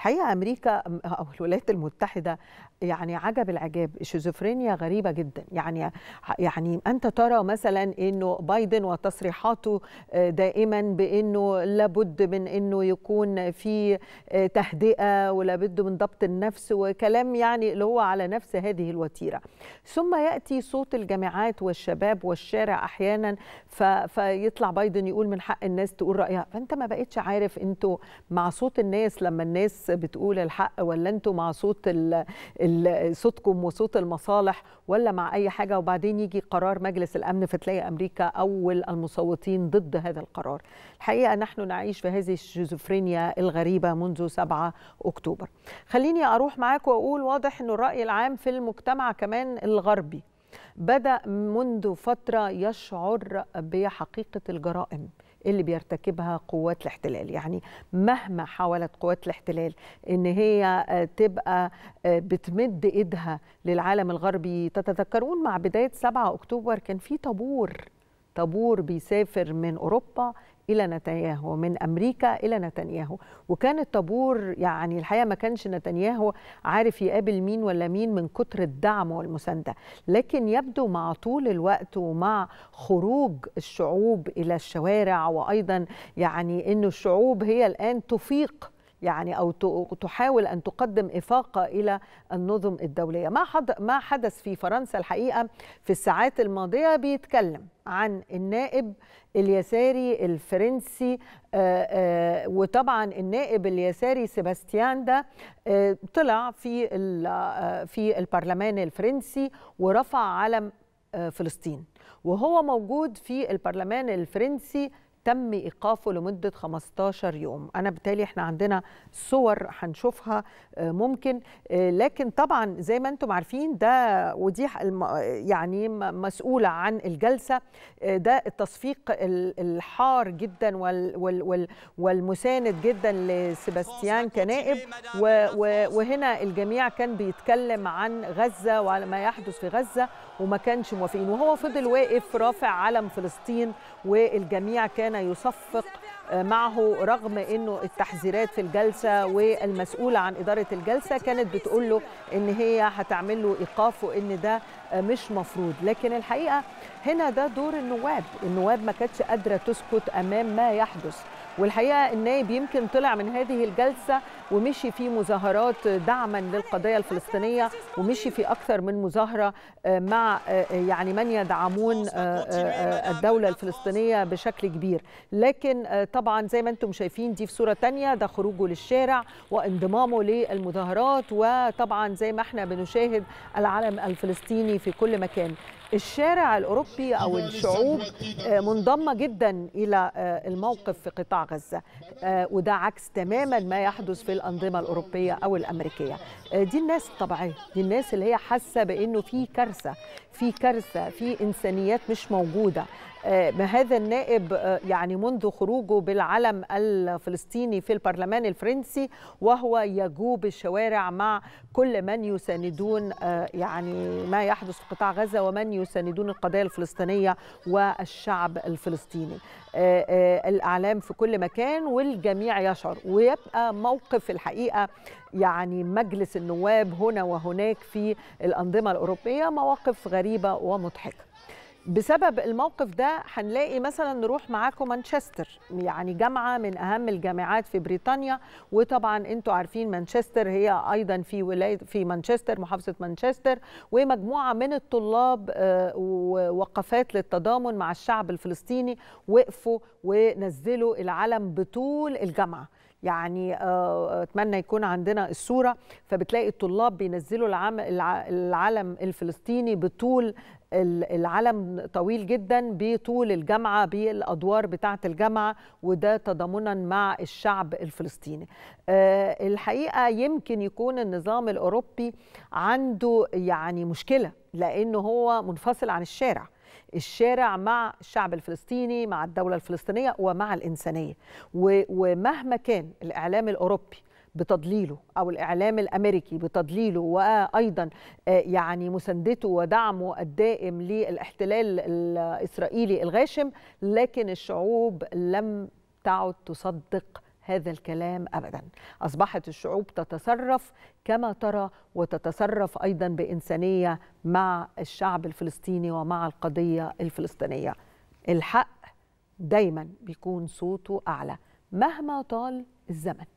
الحقيقه امريكا او الولايات المتحده يعني عجب العجاب شيزوفرينيا غريبه جدا يعني يعني انت ترى مثلا انه بايدن وتصريحاته آه، دائما بانه لابد من انه يكون في آه، تهدئه ولابد من ضبط النفس وكلام يعني اللي هو على نفس هذه الوتيره ثم ياتي صوت الجامعات والشباب والشارع احيانا فيطلع بايدن يقول من حق الناس تقول رايها فانت ما بقتش عارف انتوا مع صوت الناس لما الناس بتقول الحق ولا انتم مع صوت صوتكم وصوت المصالح ولا مع اي حاجه وبعدين يجي قرار مجلس الامن فتلاقي امريكا اول المصوتين ضد هذا القرار. الحقيقه نحن نعيش في هذه الشيزوفرينيا الغريبه منذ 7 اكتوبر. خليني اروح معاك واقول واضح انه الراي العام في المجتمع كمان الغربي بدا منذ فتره يشعر بحقيقه الجرائم. اللي بيرتكبها قوات الاحتلال يعني مهما حاولت قوات الاحتلال ان هي آه، تبقى آه، بتمد ايدها للعالم الغربي تتذكرون مع بدايه 7 اكتوبر كان في طابور طابور بيسافر من اوروبا الى نتنياهو من امريكا الى نتنياهو وكان الطابور يعني الحقيقه ما كانش نتنياهو عارف يقابل مين ولا مين من كتر الدعم والمسانده لكن يبدو مع طول الوقت ومع خروج الشعوب الى الشوارع وايضا يعني انه الشعوب هي الان تفيق يعني او تحاول ان تقدم افاقه الى النظم الدوليه ما ما حدث في فرنسا الحقيقه في الساعات الماضيه بيتكلم عن النائب اليساري الفرنسي آه، آه، وطبعا النائب اليساري سيباستيان ده آه، طلع في في البرلمان الفرنسي ورفع علم فلسطين وهو موجود في البرلمان الفرنسي تم ايقافه لمده 15 يوم انا بالتالي احنا عندنا صور هنشوفها آه، ممكن آه، لكن طبعا زي ما انتم عارفين ده ودي يعني مسؤوله عن الجلسه آه، ده التصفيق الحار جدا والمساند جدا لسيباستيان كنائب وهنا الجميع كان بيتكلم عن غزه وعلى ما يحدث في غزه وما كانش موافقين وهو فضل واقف رافع علم فلسطين والجميع كان كان يصفق آه، معه رغم انه التحذيرات في الجلسه والمسؤوله عن اداره الجلسه كانت بتقول له ان هي هتعمل له ايقاف وان ده آه، مش مفروض لكن الحقيقه هنا ده دور النواب النواب ما كانتش قادره تسكت امام ما يحدث والحقيقه النائب يمكن طلع من هذه الجلسه ومشي في مظاهرات دعما للقضيه الفلسطينيه ومشي في اكثر من مظاهره آه، مع آه، يعني من يدعمون آه، الدوله الفلسطينيه بشكل كبير لكن طبعا زي ما انتم شايفين دي في صوره ثانيه ده خروجه للشارع وانضمامه للمظاهرات وطبعا زي ما احنا بنشاهد العلم الفلسطيني في كل مكان الشارع الأوروبي أو الشعوب آه، منضمة جدا إلى آه، الموقف في قطاع غزة آه، وده عكس تماما ما يحدث في الأنظمة الأوروبية أو الأمريكية دي الناس الطبيعية دي الناس اللي هي حاسة بأنه في كارثة في كارثة في إنسانيات مش موجودة آه، ما هذا النائب آه، يعني منذ خروجه بالعلم الفلسطيني في البرلمان الفرنسي وهو يجوب الشوارع مع كل من يساندون آه، يعني ما يحدث في قطاع غزة ومن يساندون القضية الفلسطينية والشعب الفلسطيني الأعلام في كل مكان والجميع يشعر ويبقى موقف الحقيقة يعني مجلس النواب هنا وهناك في الأنظمة الأوروبية مواقف غريبة ومضحكة بسبب الموقف ده هنلاقي مثلا نروح معاكم مانشستر يعني جامعه من اهم الجامعات في بريطانيا وطبعا انتوا عارفين مانشستر هي ايضا في ولايه في مانشستر محافظه مانشستر ومجموعه من الطلاب آه، ووقفات للتضامن مع الشعب الفلسطيني وقفوا ونزلوا العلم بطول الجامعه يعني آه، آه، اتمنى يكون عندنا الصوره فبتلاقي الطلاب بينزلوا العلم الفلسطيني بطول العلم طويل جدا بطول الجامعه بالادوار بتاعه الجامعه وده تضامنا مع الشعب الفلسطيني. آه، الحقيقه يمكن يكون النظام الاوروبي عنده يعني مشكله لانه هو منفصل عن الشارع. الشارع مع الشعب الفلسطيني مع الدولة الفلسطينية ومع الإنسانية ومهما كان الإعلام الأوروبي بتضليله او الاعلام الامريكي بتضليله وايضا آه، يعني مساندته ودعمه الدائم للاحتلال الاسرائيلي الغاشم لكن الشعوب لم تعد تصدق هذا الكلام ابدا اصبحت الشعوب تتصرف كما ترى وتتصرف ايضا بانسانيه مع الشعب الفلسطيني ومع القضيه الفلسطينيه الحق دايما بيكون صوته اعلى مهما طال الزمن